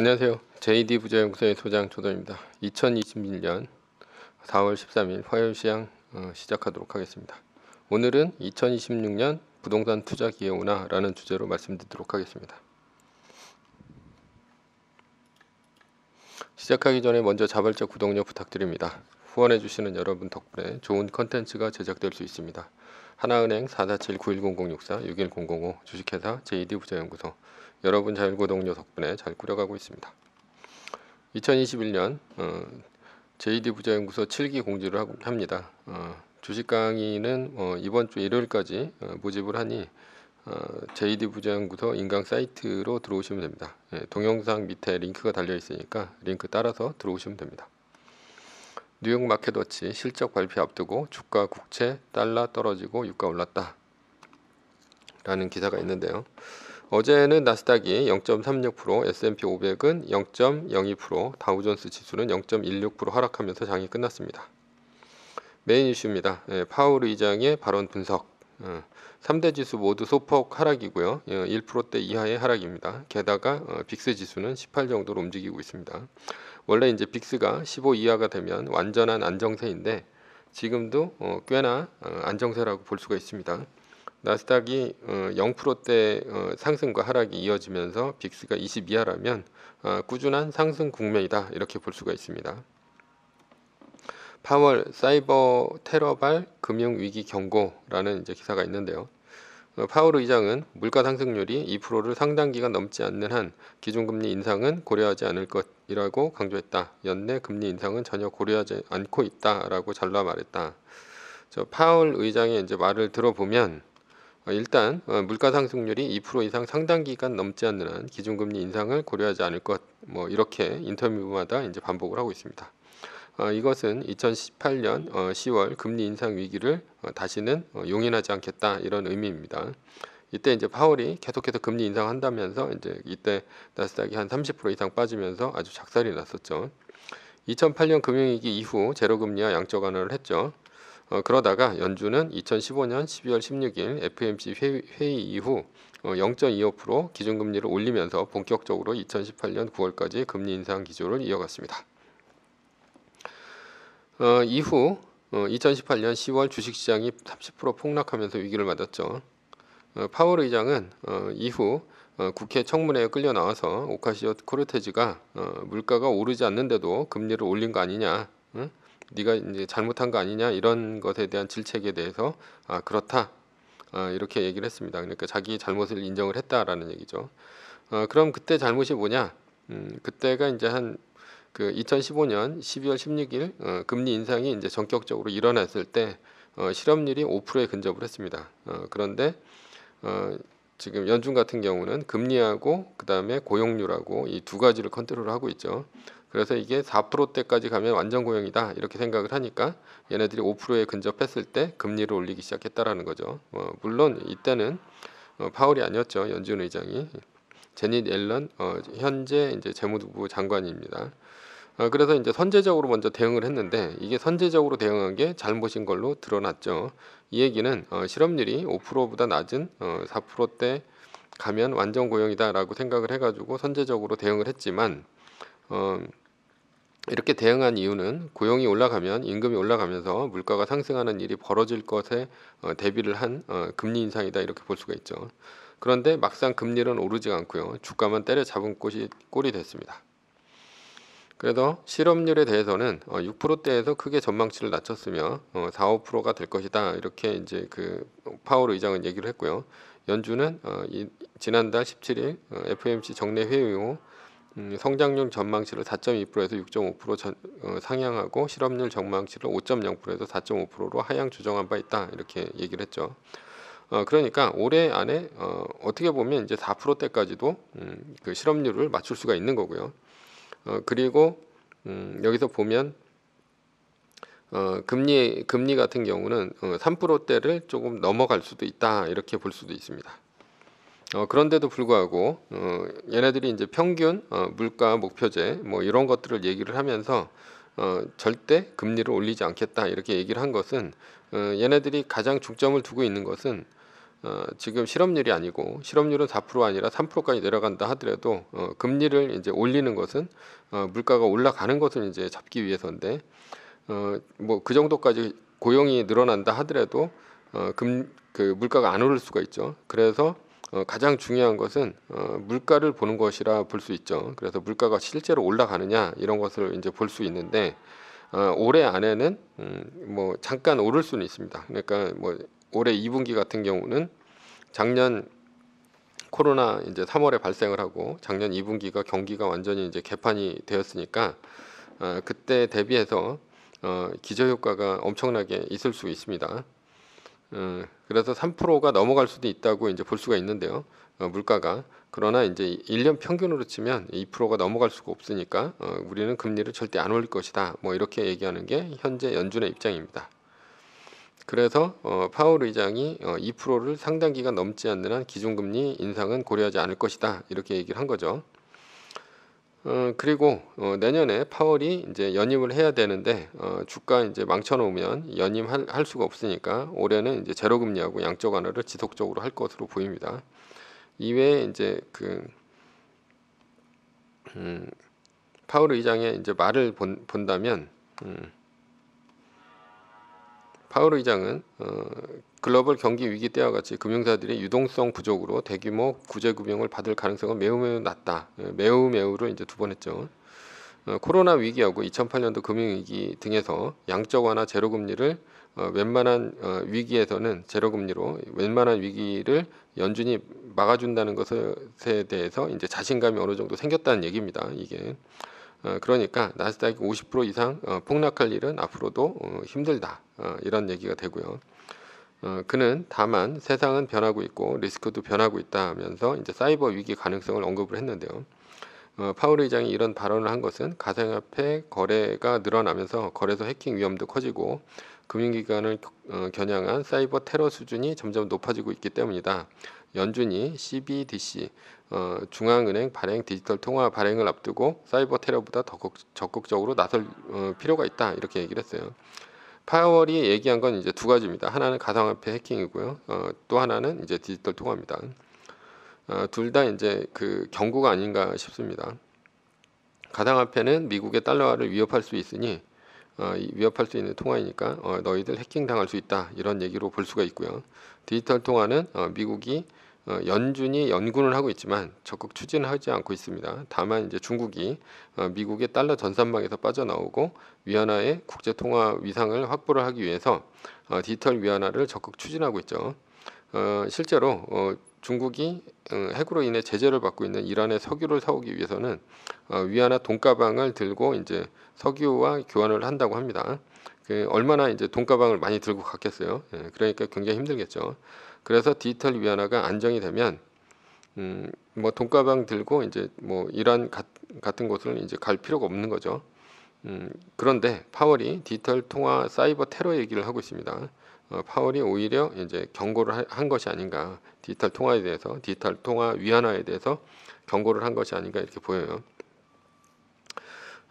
안녕하세요. JD 부자연구소의 소장 조던입니다. 2021년 4월 13일 화요일 시장 어, 시작하도록 하겠습니다. 오늘은 2026년 부동산 투자 기회 오나라는 주제로 말씀드리도록 하겠습니다. 시작하기 전에 먼저 자발적 구독력 부탁드립니다. 후원해 주시는 여러분 덕분에 좋은 컨텐츠가 제작될 수 있습니다. 하나은행 447-910064-61005 주식회사 JD 부자연구소 여러분 자율구 동료 덕분에 잘 꾸려가고 있습니다. 2021년 어, JD 부자연구소 7기 공지를 하고 합니다. 어, 주식 강의는 어, 이번 주 일요일까지 어, 모집을 하니 JD 어, 부자연구소 인강 사이트로 들어오시면 됩니다. 예, 동영상 밑에 링크가 달려 있으니까 링크 따라서 들어오시면 됩니다. 뉴욕 마켓워치 실적 발표 앞두고 주가 국채 달러 떨어지고 유가 올랐다 라는 기사가 있는데요. 어제는 나스닥이 0.36%, S&P 500은 0.02%, 다우존스 지수는 0.16% 하락하면서 장이 끝났습니다. 메인 이슈입니다. 예, 파울 의장의 발언 분석. 3대 예, 지수 모두 소폭 하락이고요. 1%대 예, 이하의 하락입니다. 게다가 어, 빅스 지수는 18 정도로 움직이고 있습니다. 원래 이제 빅스가 15 이하가 되면 완전한 안정세인데 지금도 어, 꽤나 어, 안정세라고 볼 수가 있습니다. 나스닥이 0%대 어, 어, 상승과 하락이 이어지면서 빅스가 20 이하라면 어, 꾸준한 상승 국면이다 이렇게 볼 수가 있습니다. 파월 사이버 테러발 금융 위기 경고라는 이제 기사가 있는데요. 파월 의장은 물가 상승률이 2%를 상당 기간 넘지 않는 한 기준금리 인상은 고려하지 않을 것이라고 강조했다. 연내 금리 인상은 전혀 고려하지 않고 있다라고 전라 말했다. 저 파월 의장의 이제 말을 들어보면 어, 일단 어, 물가 상승률이 2% 이상 상당 기간 넘지 않는 한 기준금리 인상을 고려하지 않을 것 뭐 이렇게 인터뷰마다 이제 반복을 하고 있습니다. 어, 이것은 2018년 10월 금리 인상 위기를 다시는 용인하지 않겠다 이런 의미입니다. 이때 이제 파월이 계속해서 금리 인상한다면서 이제 이때 나스닥이 한 30% 이상 빠지면서 아주 작살이 났었죠. 2008년 금융위기 이후 제로금리와 양적 완화를 했죠. 어, 그러다가 연준은 2015년 12월 16일 FMC 회의, 회의 이후 어, 0.25% 기준금리를 올리면서 본격적으로 2018년 9월까지 금리 인상 기조를 이어갔습니다. 어, 이후 2018년 어, 10월 주식시장이 30% 폭락하면서 위기를 맞았죠. 어, 파월 의장은 어, 이후 국회 청문회에 끌려 나와서 오카시오 코르테즈가 물가가 오르지 않는데도 금리를 올린 거 아니냐 네가 이제 잘못한 거 아니냐 이런 것에 대한 질책에 대해서 아 그렇다 아, 이렇게 얘기를 했습니다. 그러니까 자기 잘못을 인정을 했다라는 얘기죠. 아, 그럼 그때 잘못이 뭐냐? 음, 그때가 이제 한 그 2015년 12월 16일 어, 금리 인상이 이제 전격적으로 일어났을 때 어, 실업률이 5%에 근접을 했습니다. 어, 그런데 어, 지금 연준 같은 경우는 금리하고 그 다음에 고용률하고 이 두 가지를 컨트롤하고 있죠. 그래서 이게 4%대까지 가면 완전 고용이다 이렇게 생각을 하니까 얘네들이 5%에 근접했을 때 금리를 올리기 시작했다라는 거죠. 어, 물론 이때는 어, 파울이 아니었죠. 연준 의장이 제닛 앨런 어, 현재 이제 재무부 장관입니다. 어, 그래서 이제 선제적으로 먼저 대응을 했는데 이게 선제적으로 대응한 게 잘못인 걸로 드러났죠. 이 얘기는 어, 실업률이 5%보다 낮은 어, 4%대 가면 완전 고용이다라고 생각을 해가지고 선제적으로 대응을 했지만 어, 이렇게 대응한 이유는 고용이 올라가면 임금이 올라가면서 물가가 상승하는 일이 벌어질 것에 어, 대비를 한 어, 금리 인상이다 이렇게 볼 수가 있죠. 그런데 막상 금리는 오르지 않고요. 주가만 때려잡은 꼴이, 꼴이 됐습니다. 그래서 실업률에 대해서는 6%대에서 어, 크게 전망치를 낮췄으며 4, 5%가 될 것이다 이렇게 이제 그 파월 의장은 얘기를 했고요. 연준은 지난달 17일 FOMC 정례 회의 후 음, 성장률 전망치를 4.2%에서 6.5% 어, 상향하고 실업률 전망치를 5.0%에서 4.5%로 하향 조정한 바 있다 이렇게 얘기를 했죠. 어, 그러니까 올해 안에 어, 어떻게 보면 이제 4%대까지도 음, 그 실업률을 맞출 수가 있는 거고요. 어, 그리고 음, 여기서 보면 어, 금리 금리 같은 경우는 어, 3%대를 조금 넘어갈 수도 있다 이렇게 볼 수도 있습니다. 어, 그런데도 불구하고 어, 얘네들이 이제 평균 어, 물가 목표제 뭐 이런 것들을 얘기를 하면서 어, 절대 금리를 올리지 않겠다 이렇게 얘기를 한 것은 어, 얘네들이 가장 중점을 두고 있는 것은 어, 지금 실업률이 아니고 실업률은 4% 아니라 3%까지 내려간다 하더라도 어, 금리를 이제 올리는 것은 어, 물가가 올라가는 것을 이제 잡기 위해서인데 어, 뭐그 정도까지 고용이 늘어난다 하더라도 어, 금, 그 물가가 안 오를 수가 있죠. 그래서 어, 가장 중요한 것은 어, 물가를 보는 것이라 볼 수 있죠. 그래서 물가가 실제로 올라가느냐 이런 것을 이제 볼 수 있는데 어, 올해 안에는 음, 뭐 잠깐 오를 수는 있습니다. 그러니까 뭐 올해 2분기 같은 경우는 작년 코로나 이제 3월에 발생을 하고 작년 2분기가 경기가 완전히 이제 개판이 되었으니까 어, 그때 대비해서 어, 기저 효과가 엄청나게 있을 수 있습니다. 어, 그래서 3%가 넘어갈 수도 있다고 이제 볼 수가 있는데요. 어, 물가가 그러나 이제 1년 평균으로 치면 2%가 넘어갈 수가 없으니까 어, 우리는 금리를 절대 안 올릴 것이다. 뭐 이렇게 얘기하는 게 현재 연준의 입장입니다. 그래서 어, 파월 의장이 어, 2%를 상당 기간 넘지 않는 한 기준금리 인상은 고려하지 않을 것이다. 이렇게 얘기를 한 거죠. 어, 그리고 어, 내년에 파월이 이제 연임을 해야 되는데 어, 주가 이제 망쳐놓으면 연임할 할 수가 없으니까 올해는 이제 제로 금리하고 양적 완화를 지속적으로 할 것으로 보입니다. 이외에 이제 그 음, 파월 의장의 이제 말을 본, 본다면 음, 파월 의장은 어, 글로벌 경기 위기 때와 같이 금융사들이 유동성 부족으로 대규모 구제 금융을 받을 가능성은 매우 매우 낮다. 예, 매우 매우로 이제 두 번 했죠. 어, 코로나 위기하고 2008년도 금융위기 등에서 양적 완화 제로금리를 어, 웬만한 어, 위기에서는 제로금리로 웬만한 위기를 연준이 막아준다는 것에 대해서 이제 자신감이 어느 정도 생겼다는 얘기입니다. 이게 그러니까 나스닥이 50% 이상 폭락할 일은 앞으로도 힘들다 이런 얘기가 되고요. 어, 그는 다만 세상은 변하고 있고 리스크도 변하고 있다 하면서 이제 사이버 위기 가능성을 언급을 했는데요. 어, 파월 의장이 이런 발언을 한 것은 가상화폐 거래가 늘어나면서 거래소 해킹 위험도 커지고 금융기관을 어, 겨냥한 사이버 테러 수준이 점점 높아지고 있기 때문이다. 연준이 CBDC 어, 중앙은행 발행 디지털 통화 발행을 앞두고 사이버 테러보다 더 적극적으로 나설 어, 필요가 있다 이렇게 얘기를 했어요. 파월이 얘기한 건 이제 두 가지입니다. 하나는 가상화폐 해킹이고요. 어, 또 하나는 이제 디지털 통화입니다. 어, 둘다 이제 그 경고가 아닌가 싶습니다. 가상화폐는 미국의 달러화를 위협할 수 있으니 어, 위협할 수 있는 통화이니까 어, 너희들 해킹 당할 수 있다 이런 얘기로 볼 수가 있고요. 디지털 통화는 어, 미국이 어, 연준이 연구는 하고 있지만 적극 추진하지 않고 있습니다. 다만 이제 중국이 어, 미국의 달러 전산망에서 빠져나오고 위안화의 국제 통화 위상을 확보를 하기 위해서 어, 디지털 위안화를 적극 추진하고 있죠. 실제로 중국이 핵으로 인해 제재를 받고 있는 이란의 석유를 사오기 위해서는 위안화 돈가방을 들고 이제 석유와 교환을 한다고 합니다. 그 얼마나 이제 돈가방을 많이 들고 갔겠어요. 예, 그러니까 굉장히 힘들겠죠. 그래서 디지털 위안화가 안정이 되면 음, 뭐 돈가방 들고 이제 뭐이런 가, 같은 곳을 이제 갈 필요가 없는 거죠. 음, 그런데 파월이 디지털 통화 사이버 테러 얘기를 하고 있습니다. 어, 파월이 오히려 이제 경고를 하, 한 것이 아닌가 디지털 통화에 대해서 디지털 통화 위안화에 대해서 경고를 한 것이 아닌가 이렇게 보여요.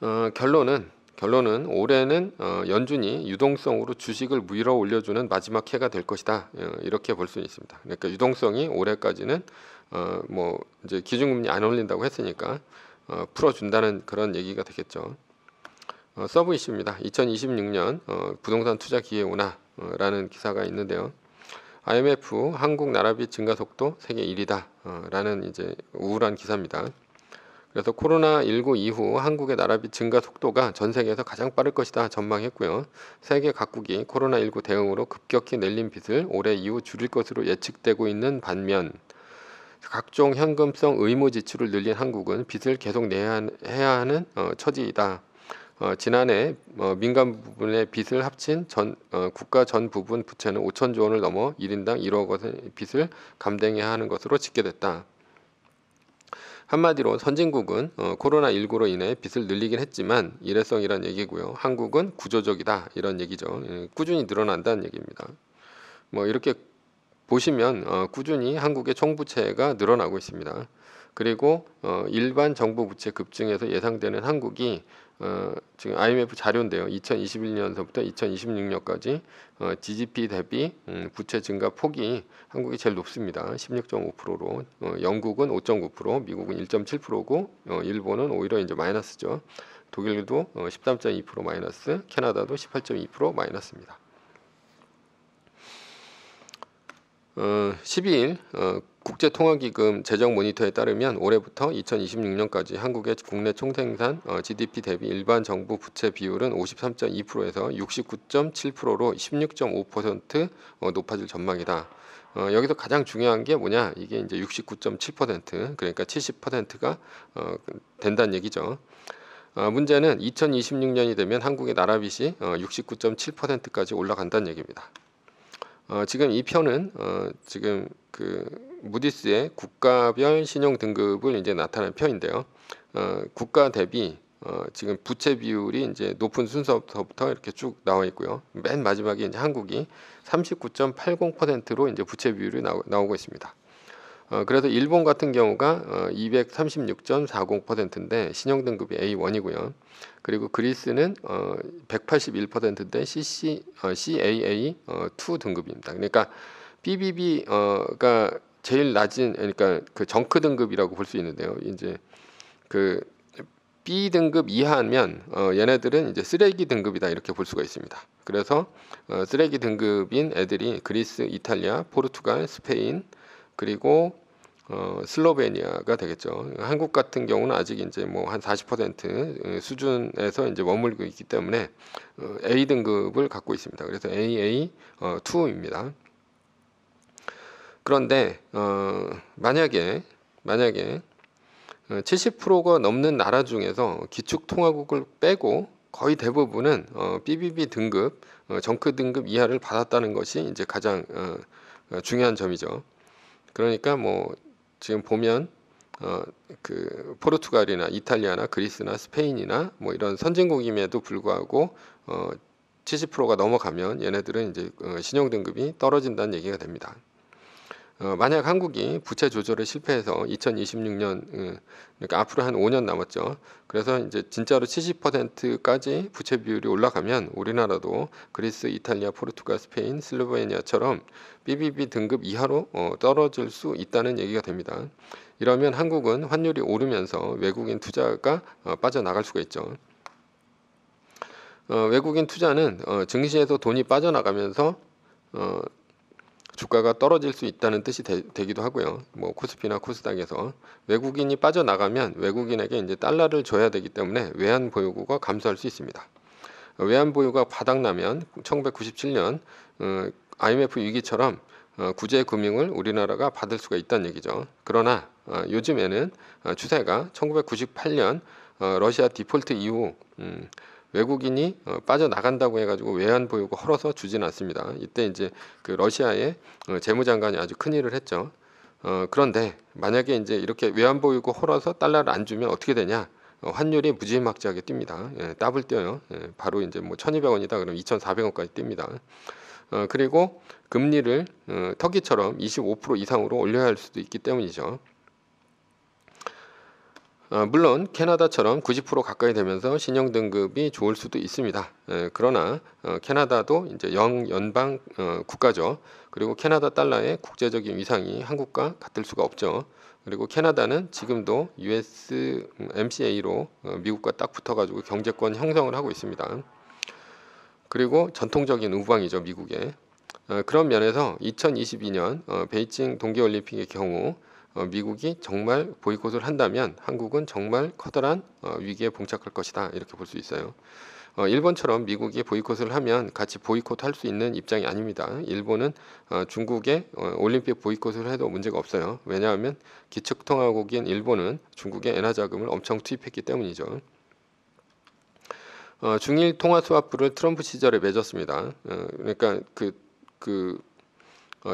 어, 결론은 결론은 올해는 어, 연준이 유동성으로 주식을 밀어 올려주는 마지막 해가 될 것이다 어, 이렇게 볼 수 있습니다. 그러니까 유동성이 올해까지는 어, 뭐 이제 기준금리 안 올린다고 했으니까 풀어준다는 그런 얘기가 되겠죠. 서브 이슈입니다. 2026년 부동산 투자 기회 오나라는 기사가 있는데요. IMF 한국 나라비 증가 속도 세계 1위다라는 이제 우울한 기사입니다. 그래서 코로나19 이후 한국의 나라비 증가 속도가 전 세계에서 가장 빠를 것이다 전망했고요. 세계 각국이 코로나19 대응으로 급격히 늘린 빚을 올해 이후 줄일 것으로 예측되고 있는 반면 각종 현금성 의무 지출을 늘린 한국은 빚을 계속 내야 해야 하는 어, 처지이다. 어, 지난해 어, 민간 부분의 빚을 합친 전, 어, 국가 전 부분 부채는 5천조 원을 넘어 1인당 1억 원의 빚을 감당해야 하는 것으로 집계됐다. 한마디로 선진국은 어, 코로나19로 인해 빚을 늘리긴 했지만 일회성이란 얘기고요. 한국은 구조적이다 이런 얘기죠. 예, 꾸준히 늘어난다는 얘기입니다. 뭐 이렇게 보시면 어, 꾸준히 한국의 총부채가 늘어나고 있습니다. 그리고 어, 일반 정부 부채 급증에서 예상되는 한국이 어, 지금 IMF 자료인데요. 2021년서부터 2026년까지 어, GDP 대비 음, 부채 증가 폭이 한국이 제일 높습니다. 16.5%로 어, 영국은 5.9%, 미국은 1.7%고 어, 일본은 오히려 이제 마이너스죠. 독일도 어, 13.2% 마이너스, 캐나다도 18.2% 마이너스입니다. 어, 12일 어, 국제통화기금 재정 모니터에 따르면 올해부터 2026년까지 한국의 국내 총생산 어, GDP 대비 일반 정부 부채 비율은 53.2%에서 69.7%로 16.5% 어, 높아질 전망이다. 어, 여기서 가장 중요한 게 뭐냐? 이게 이제 69.7% 그러니까 70%가 어, 된다는 얘기죠. 어, 문제는 2026년이 되면 한국의 나라 빚이 어, 69.7%까지 올라간다는 얘기입니다. 어, 지금 이 편은 어, 지금 그 무디스의 국가별 신용 등급을 이제 나타낸 편인데요. 어, 국가 대비 어, 지금 부채 비율이 이제 높은 순서부터 이렇게 쭉 나와 있고요. 맨 마지막에 이제 한국이 39.80%로 이제 부채 비율이 나오, 나오고 있습니다. 어, 그래서 일본 같은 경우가 어, 236.40%인데 신용 등급이 A1이고요. 그리고 그리스는 어, 181%인데 CC 어, CAA 어, 2 등급입니다. 그러니까 BBB가 어, 제일 낮은 그러니까 그 정크 등급이라고 볼 수 있는데요. 이제 그 B 등급 이하면 어, 얘네들은 이제 쓰레기 등급이다 이렇게 볼 수가 있습니다. 그래서 어, 쓰레기 등급인 애들이 그리스, 이탈리아, 포르투갈, 스페인, 그리고 어, 슬로베니아가 되겠죠. 한국 같은 경우는 아직 이제 뭐 한 40% 예, 수준에서 이제 머물고 있기 때문에 어, A 등급을 갖고 있습니다. 그래서 AA 2입니다. 어, 그런데 어, 만약에 만약에 70%가 어, 넘는 나라 중에서 기축통화국을 빼고 거의 대부분은 어, BBB 등급, 어, 정크 등급 이하를 받았다는 것이 이제 가장 어, 중요한 점이죠. 그러니까 뭐 지금 보면 어, 그 포르투갈이나 이탈리아나 그리스나 스페인이나 뭐 이런 선진국임에도 불구하고 어, 70%가 넘어가면 얘네들은 이제 어, 신용 등급이 떨어진다는 얘기가 됩니다. 어, 만약 한국이 부채 조절에 실패해서 2026년 음, 그러니까 앞으로 한 5년 남았죠. 그래서 이제 진짜로 70%까지 부채 비율이 올라가면 우리나라도 그리스, 이탈리아, 포르투갈, 스페인, 슬로베니아처럼 BBB 등급 이하로 어, 떨어질 수 있다는 얘기가 됩니다. 이러면 한국은 환율이 오르면서 외국인 투자가 어, 빠져나갈 수가 있죠. 어, 외국인 투자는 어, 증시에서 돈이 빠져나가면서 어, 주가가 떨어질 수 있다는 뜻이 되, 기도 하고요. 뭐 코스피나 코스닥에서 외국인이 빠져나가면 외국인에게 이제 달러를 줘야 되기 때문에 외환 보유고가 감소할 수 있습니다. 어, 외환 보유가 바닥나면 1997년 어, IMF 위기처럼 어, 구제 금융을 우리나라가 받을 수가 있다는 얘기죠. 그러나 어, 요즘에는 어, 추세가 1998년 어, 러시아 디폴트 이후 음, 외국인이 어, 빠져나간다고 해가지고 외환 보유고 헐어서 주진 않습니다. 이때 이제 그 러시아의 어, 재무장관이 아주 큰 일을 했죠. 어, 그런데 만약에 이제 이렇게 외환 보유고 헐어서 달러를 안 주면 어떻게 되냐? 어, 환율이 무지막지하게 뜁니다. 예, 더블 뛰어요. 예, 바로 이제 뭐 1,200원이다 그럼 2,400원까지 뜁니다. 어, 그리고 금리를 어, 터키처럼 25% 이상으로 올려야 할 수도 있기 때문이죠. 어, 물론 캐나다처럼 90% 가까이 되면서 신용 등급이 좋을 수도 있습니다. 예, 그러나 어, 캐나다도 이제 영연방 어, 국가죠. 그리고 캐나다 달러의 국제적인 위상이 한국과 같을 수가 없죠. 그리고 캐나다는 지금도 US MCA로 음, 미국과 딱 붙어가지고 경제권 형성을 하고 있습니다. 그리고 전통적인 우방이죠 미국의. 그런 면에서 2022년 베이징 동계올림픽의 경우 어, 미국이 정말 보이콧을 한다면 한국은 정말 커다란 어, 위기에 봉착할 것이다 이렇게 볼 수 있어요. 어, 일본처럼 미국이 보이콧을 하면 같이 보이콧할 수 있는 입장이 아닙니다. 일본은 어, 중국의 어, 올림픽 보이콧을 해도 문제가 없어요. 왜냐하면 기축통화국인 일본은 중국의 엔화 자금을 엄청 투입했기 때문이죠. 어, 중일 통화 수와부를 트럼프 시절에 맺었습니다. 그러니까 그, 그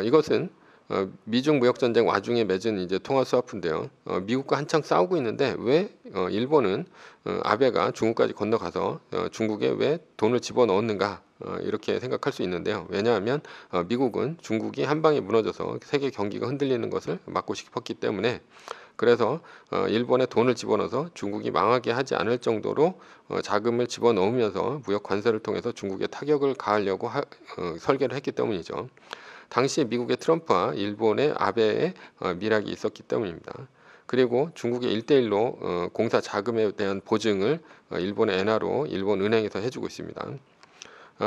이것은 어, 미중 무역 전쟁 와중에 맺은 이제 통화 스와프인데요. 어, 미국과 한창 싸우고 있는데 왜 어, 일본은 어, 아베가 중국까지 건너가서 어, 중국에 왜 돈을 집어 넣었는가 어, 이렇게 생각할 수 있는데요. 왜냐하면 어, 미국은 중국이 한 방에 무너져서 세계 경기가 흔들리는 것을 막고 싶었기 때문에 그래서 어, 일본에 돈을 집어넣어서 중국이 망하게 하지 않을 정도로 어, 자금을 집어넣으면서 무역 관세를 통해서 중국에 타격을 가하려고 하, 어, 설계를 했기 때문이죠. 당시에 미국의 트럼프와 일본의 아베의 밀락이 어, 있었기 때문입니다. 그리고 중국의 일대일로 어, 공사 자금에 대한 보증을 어, 일본의 엔화로 일본 은행에서 해주고 있습니다.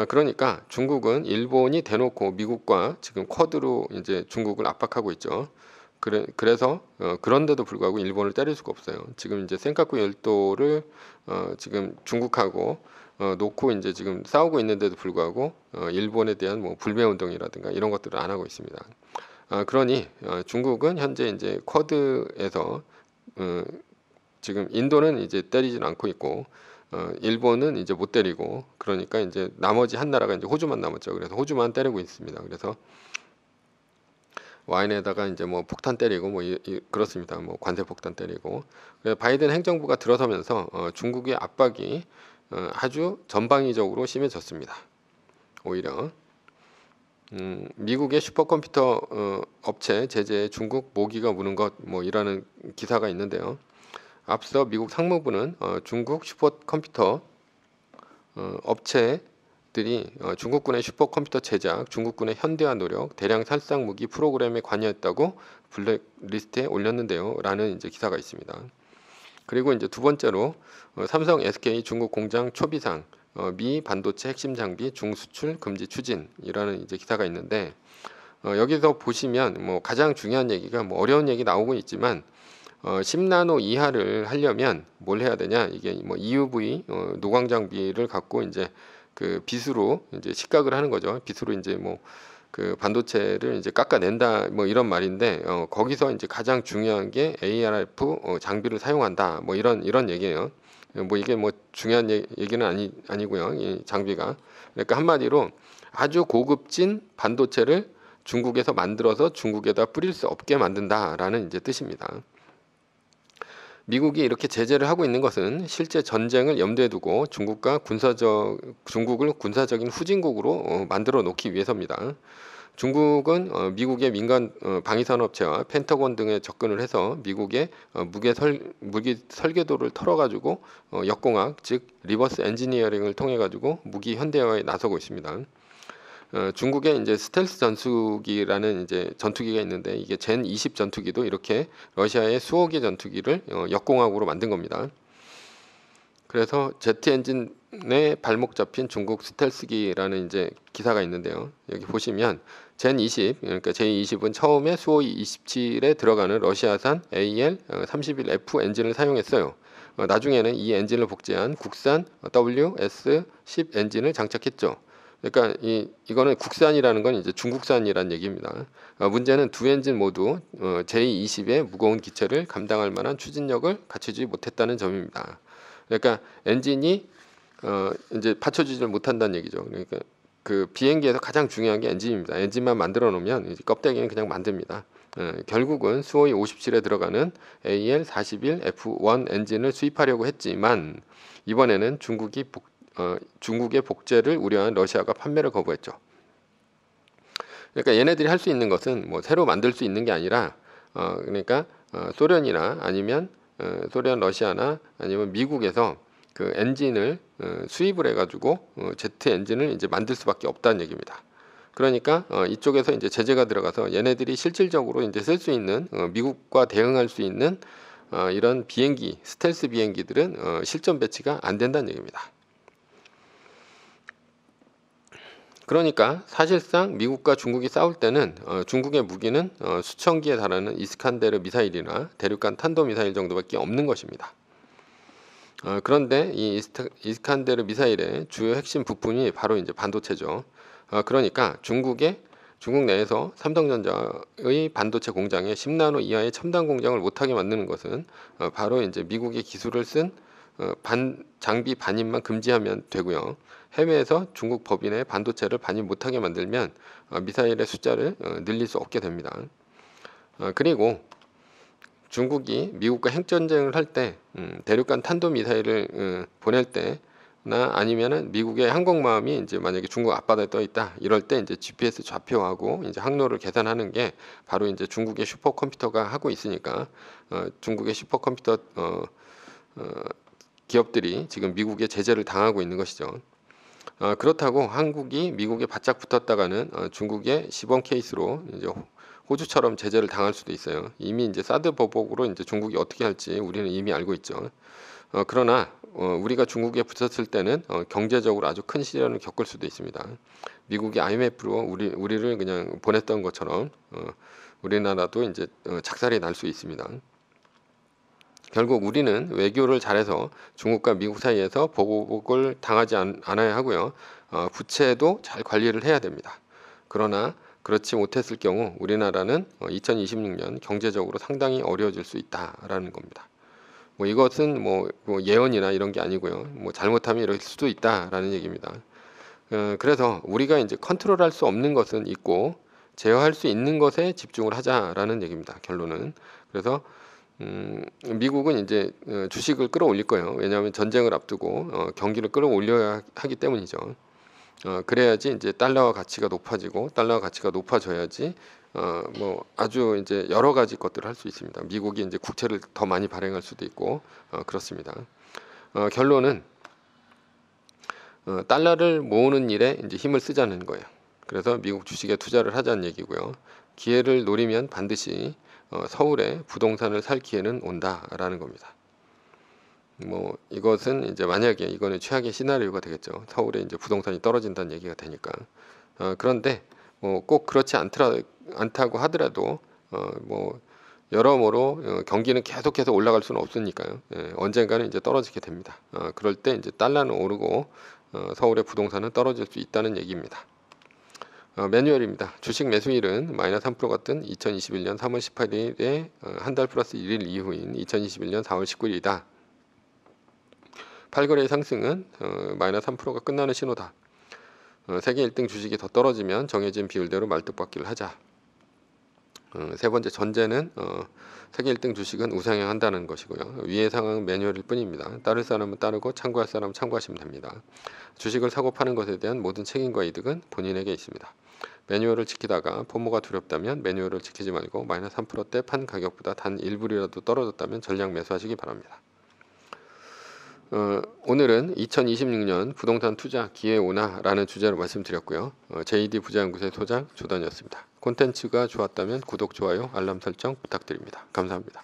그러니까 중국은 일본이 대놓고 미국과 지금 쿼드로 이제 중국을 압박하고 있죠. 그래, 그래서 어, 그런데도 불구하고 일본을 때릴 수가 없어요. 지금 이제 센카쿠 열도를 어, 지금 중국하고 어, 놓고 이제 지금 싸우고 있는데도 불구하고 어, 일본에 대한 뭐 불매 운동이라든가 이런 것들을 안 하고 있습니다. 아, 그러니 어, 중국은 현재 이제 쿼드에서 어, 지금 인도는 이제 때리진 않고 있고 어, 일본은 이제 못 때리고 그러니까 이제 나머지 한 나라가 이제 호주만 남았죠. 그래서 호주만 때리고 있습니다. 그래서 와인에다가 이제 뭐 폭탄 때리고 뭐 이, 이, 그렇습니다. 뭐 관세 폭탄 때리고 바이든 행정부가 들어서면서 어, 중국의 압박이 어, 아주 전방위적으로 심해졌습니다. 오히려 음, 미국의 슈퍼컴퓨터 어, 업체 제재에 중국 모기가 무는 것 뭐 이라는 기사가 있는데요. 앞서 미국 상무부는 어, 중국 슈퍼컴퓨터 어, 업체들이 어, 중국군의 슈퍼컴퓨터 제작, 중국군의 현대화 노력, 대량 살상 무기 프로그램에 관여했다고 블랙리스트에 올렸는데요. 라는 이제 기사가 있습니다. 그리고 이제 두 번째로 어, 삼성 SK 중국 공장 초비상 어, 미 반도체 핵심 장비 중수출 금지 추진이라는 이제 기사가 있는데 어, 여기서 보시면 뭐 가장 중요한 얘기가 뭐 어려운 얘기 나오고 있지만 어, 10나노 이하를 하려면 뭘 해야 되냐 이게 뭐 EUV 어, 노광 장비를 갖고 이제 그 빛으로 이제 식각을 하는 거죠. 빛으로 이제 뭐그 반도체를 이제 깎아낸다 뭐 이런 말인데 어, 거기서 이제 가장 중요한 게 ARF 어, 장비를 사용한다 뭐 이런 이런 얘기예요. 뭐 이게 뭐 중요한 얘기는 아니 아니고요. 이 장비가 그러니까 한마디로 아주 고급진 반도체를 중국에서 만들어서 중국에다 뿌릴 수 없게 만든다라는 이제 뜻입니다. 미국이 이렇게 제재를 하고 있는 것은 실제 전쟁을 염두에 두고 중국과 군사적 중국을 군사적인 후진국으로 어, 만들어 놓기 위해서입니다. 중국은 어, 미국의 민간 어, 방위산업체와 펜터곤 등에 접근을 해서 미국의 무게 설, 무기 설계도를 털어가지고 어, 역공학 즉 리버스 엔지니어링을 통해 가지고 무기 현대화에 나서고 있습니다. 어, 중국의 이제 스텔스 전투기라는 이제 전투기가 있는데 이게 젠20 전투기도 이렇게 러시아의 수억의 전투기를 어, 역공학으로 만든 겁니다. 그래서 제트 엔진에 발목 잡힌 중국 스텔스기라는 이제 기사가 있는데요. 여기 보시면 젠 20, 그러니까 제20은 처음에 수호 27에 들어가는 러시아산 AL-31F 어, 엔진을 사용했어요. 나중에는 이 엔진을 복제한 국산 WS-10 엔진을 장착했죠. 그러니까 이 이거는 국산이라는 건 이제 중국산이라는 얘기입니다. 어, 문제는 두 엔진 모두 어, J20의 무거운 기체를 감당할 만한 추진력을 갖추지 못했다는 점입니다. 그러니까 엔진이 어, 이제 받쳐주지를 못한다는 얘기죠. 그러니까 그 비행기에서 가장 중요한 게 엔진입니다. 엔진만 만들어 놓으면 껍데기는 그냥 만듭니다. 어, 결국은 수호이 57에 들어가는 AL41F1 엔진을 수입하려고 했지만 이번에는 중국이 복, 어, 중국의 복제를 우려하는 러시아가 판매를 거부했죠. 그러니까 얘네들이 할 수 있는 것은 뭐 새로 만들 수 있는 게 아니라 어, 그러니까 어, 소련이나 아니면 어, 소련 러시아나 아니면 미국에서 그 엔진을 어, 수입을 해가지고 어, 제트 엔진을 이제 만들 수밖에 없다는 얘기입니다. 그러니까 어, 이쪽에서 이제 제재가 들어가서 얘네들이 실질적으로 이제 쓸 수 있는 어, 미국과 대응할 수 있는 어, 이런 비행기 스텔스 비행기들은 어, 실전 배치가 안 된다는 얘기입니다. 그러니까 사실상 미국과 중국이 싸울 때는 어, 중국의 무기는 어, 수천 기에 달하는 이스칸데르 미사일이나 대륙간 탄도미사일 정도밖에 없는 것입니다. 어, 그런데 이 이스타, 이스칸데르 미사일의 주요 핵심 부품이 바로 이제 반도체죠. 어, 그러니까 중국의 중국 내에서 삼성전자의 반도체 공장에 10나노 이하의 첨단 공장을 못하게 만드는 것은 어, 바로 이제 미국의 기술을 쓴 어, 반, 장비 반입만 금지하면 되고요. 해외에서 중국 법인의 반도체를 반입 못하게 만들면 어, 미사일의 숫자를 어, 늘릴 수 없게 됩니다. 어, 그리고 중국이 미국과 핵전쟁을 할때 음, 대륙간 탄도미사일을 보낼 때나아니면 미국의 항공마음이 이제 만약에 중국 앞바다에 떠 있다 이럴 때 이제 GPS 좌표하고 이제 항로를 계산하는 게 바로 이제 중국의 슈퍼컴퓨터가 하고 있으니까 중국의 슈퍼컴퓨터 기업들이 지금 미국의 제재를 당하고 있는 것이죠. 어, 그렇다고 한국이 미국에 바짝 붙었다가는 어, 중국의 시범 케이스로 이제 호주처럼 제재를 당할 수도 있어요. 이미 이제 사드 보복으로 이제 중국이 어떻게 할지 우리는 이미 알고 있죠. 어, 그러나 어, 우리가 중국에 붙었을 때는 어, 경제적으로 아주 큰 시련을 겪을 수도 있습니다. 미국이 IMF로 우리 우리를 그냥 보냈던 것처럼 어, 우리나라도 이제 어, 작살이 날 수 있습니다. 결국 우리는 외교를 잘해서 중국과 미국 사이에서 보복을 당하지 않, 아야 하고요. 어, 부채도 잘 관리를 해야 됩니다. 그러나 그렇지 못했을 경우 우리나라는 2026년 어, 경제적으로 상당히 어려워질 수 있다라는 겁니다. 뭐 이것은 뭐, 뭐, 예언이나 이런 게 아니고요. 뭐 잘못하면 이럴 수도 있다라는 얘기입니다. 어, 그래서 우리가 이제 컨트롤할 수 없는 것은 있고 제어할 수 있는 것에 집중을 하자라는 얘기입니다. 결론은 그래서 음, 미국은 이제 어, 주식을 끌어올릴 거예요. 왜냐하면 전쟁을 앞두고 어, 경기를 끌어올려야 하기 때문이죠. 어, 그래야지 이제 달러와 가치가 높아지고 달러와 가치가 높아져야지 어, 뭐 아주 이제 여러 가지 것들을 할 수 있습니다. 미국이 이제 국채를 더 많이 발행할 수도 있고 어, 그렇습니다. 어, 결론은 어, 달러를 모으는 일에 이제 힘을 쓰자는 거예요. 그래서 미국 주식에 투자를 하자는 얘기고요. 기회를 노리면 반드시 어, 서울에 부동산을 살기에는 온다라는 겁니다. 뭐 이것은 이제 만약에 이거는 최악의 시나리오가 되겠죠. 서울에 이제 부동산이 떨어진다는 얘기가 되니까. 어, 그런데 뭐 꼭 그렇지 않더라 않다고 하더라도 어, 뭐 여러모로 어, 경기는 계속해서 올라갈 수는 없으니까요. 예, 언젠가는 이제 떨어지게 됩니다. 어, 그럴 때 이제 달러는 오르고 어, 서울의 부동산은 떨어질 수 있다는 얘기입니다. 어, 매뉴얼입니다. 주식 매수일은 마이너스 3% 같은 2021년 3월 18일에 어, 한달 플러스 1일 이후인 2021년 4월 19일이다. 8거래의 상승은 어, 마이너스 3%가 끝나는 신호다. 세계 1등 주식이 더 떨어지면 정해진 비율대로 말뚝박기를 하자. 어, 세 번째 전제는 어, 세계 1등 주식은 우상향한다는 것이고요. 위의 상황은 매뉴얼일 뿐입니다. 따를 사람은 따르고 참고할 사람은 참고하시면 됩니다. 주식을 사고 파는 것에 대한 모든 책임과 이득은 본인에게 있습니다. 매뉴얼을 지키다가 포모가 두렵다면 매뉴얼을 지키지 말고 마이너스 3%대 판 가격보다 단 1불이라도 떨어졌다면 전량 매수하시기 바랍니다. 어, 오늘은 2026년 부동산 투자 기회오나라는 주제로 말씀드렸고요. 어, JD 부자연구소의 소장 조단이었습니다. 콘텐츠가 좋았다면 구독, 좋아요, 알람 설정 부탁드립니다. 감사합니다.